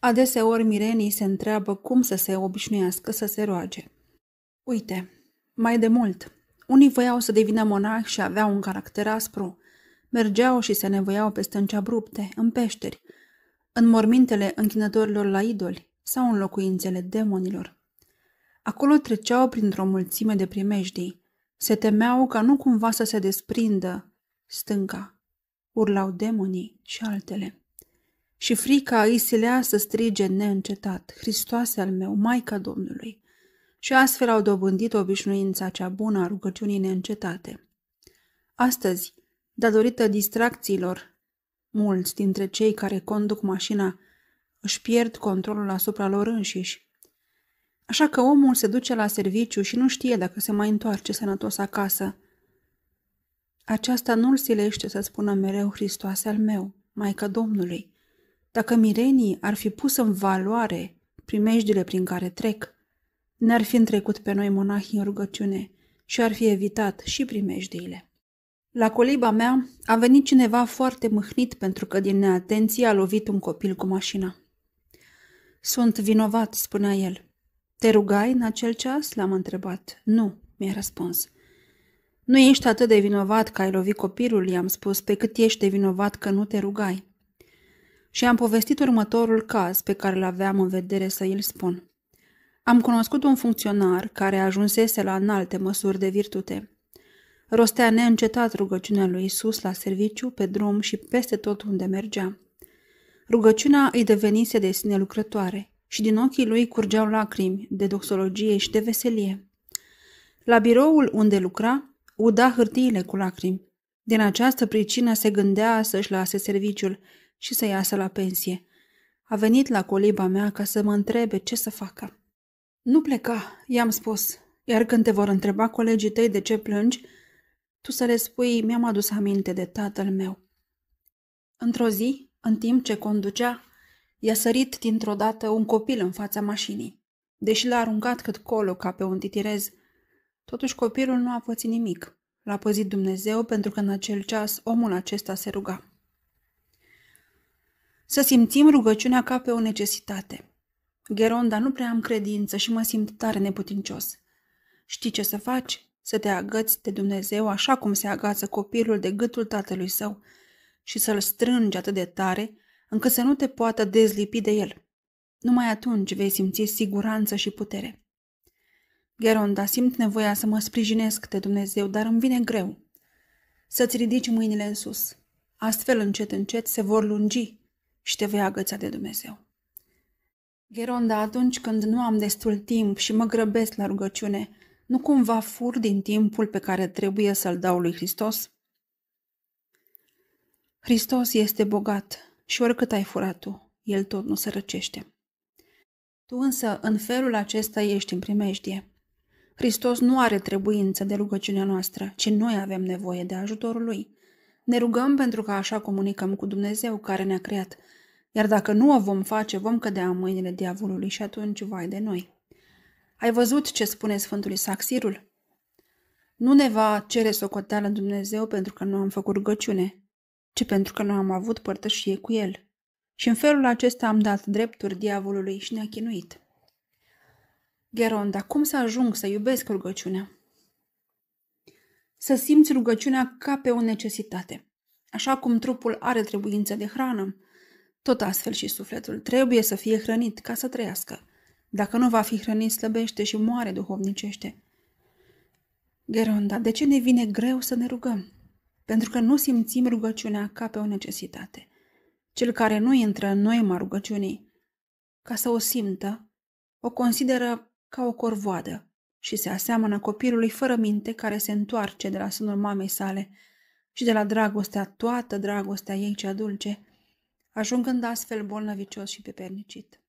Adeseori mirenii se întreabă cum să se obișnuiască să se roage. Uite, mai de mult, unii voiau să devină monahi și aveau un caracter aspru. Mergeau și se nevoiau pe stânci abrupte, în peșteri, în mormintele închinătorilor la idoli sau în locuințele demonilor. Acolo treceau printr-o mulțime de primejdii. Se temeau ca nu cumva să se desprindă stânca. Urlau demonii și altele și frica îi silea să strige neîncetat, Hristoase al meu, Maica Domnului, și astfel au dobândit obișnuința cea bună a rugăciunii neîncetate. Astăzi, datorită distracțiilor, mulți dintre cei care conduc mașina își pierd controlul asupra lor înșiși. Așa că omul se duce la serviciu și nu știe dacă se mai întoarce sănătos acasă. Aceasta nu-l silește să spună mereu Hristoase al meu, Maica Domnului, dacă mirenii ar fi pus în valoare primejdile prin care trec, ne-ar fi întrecut pe noi monahi în rugăciune și ar fi evitat și primejdiile. La coliba mea a venit cineva foarte mâhnit pentru că din neatenție a lovit un copil cu mașina. Sunt vinovat, spunea el. Te rugai în acel ceas? L-am întrebat. Nu, mi-a răspuns. Nu ești atât de vinovat că ai lovit copilul, i-am spus, pe cât ești de vinovat că nu te rugai și am povestit următorul caz pe care îl aveam în vedere să îl spun. Am cunoscut un funcționar care ajunsese la înalte măsuri de virtute. Rostea neîncetat rugăciunea lui Isus la serviciu, pe drum și peste tot unde mergea. Rugăciunea îi devenise de sine lucrătoare și din ochii lui curgeau lacrimi de doxologie și de veselie. La biroul unde lucra, uda hârtiile cu lacrimi. Din această pricină se gândea să-și lase serviciul și să iasă la pensie. A venit la coliba mea ca să mă întrebe ce să facă. Nu pleca, i-am spus, iar când te vor întreba colegii tăi de ce plângi, tu să le spui, mi-am adus aminte de tatăl meu. Într-o zi, în timp ce conducea, i-a sărit dintr-o dată un copil în fața mașinii. Deși l-a aruncat cât colo ca pe un titirez, totuși copilul nu a pățit nimic. L-a păzit Dumnezeu pentru că în acel ceas omul acesta se ruga. Să simțim rugăciunea ca pe o necesitate. Geronda nu prea am credință și mă simt tare neputincios. Știi ce să faci? Să te agăți de Dumnezeu așa cum se agață copilul de gâtul tatălui său și să-l strângi atât de tare încât să nu te poată dezlipi de el. Numai atunci vei simți siguranță și putere. Geronda, simt nevoia să mă sprijinesc de Dumnezeu, dar îmi vine greu. Să-ți ridici mâinile în sus. Astfel, încet, încet, se vor lungi și te vei agăța de Dumnezeu. Gheronda, atunci când nu am destul timp și mă grăbesc la rugăciune, nu cumva fur din timpul pe care trebuie să-l dau lui Hristos? Hristos este bogat și oricât ai furat tu, el tot nu se răcește. Tu însă, în felul acesta, ești în primejdie. Hristos nu are trebuință de rugăciunea noastră, ci noi avem nevoie de ajutorul lui. Ne rugăm pentru că așa comunicăm cu Dumnezeu care ne-a creat iar dacă nu o vom face, vom cădea în mâinile diavolului și atunci vai de noi. Ai văzut ce spune Sfântul Sirul? Nu ne va cere socoteală Dumnezeu pentru că nu am făcut rugăciune, ci pentru că nu am avut părtășie cu El. Și în felul acesta am dat drepturi diavolului și ne-a chinuit. Gheronda, cum să ajung să iubesc rugăciunea? Să simți rugăciunea ca pe o necesitate. Așa cum trupul are trebuință de hrană, tot astfel și sufletul trebuie să fie hrănit ca să trăiască. Dacă nu va fi hrănit, slăbește și moare duhovnicește. Geronda, de ce ne vine greu să ne rugăm? Pentru că nu simțim rugăciunea ca pe o necesitate. Cel care nu intră în noima rugăciunii, ca să o simtă, o consideră ca o corvoadă și se aseamănă copilului fără minte care se întoarce de la sânul mamei sale și de la dragostea, toată dragostea ei cea dulce, ajungând astfel bolnăvicios și pepernicit.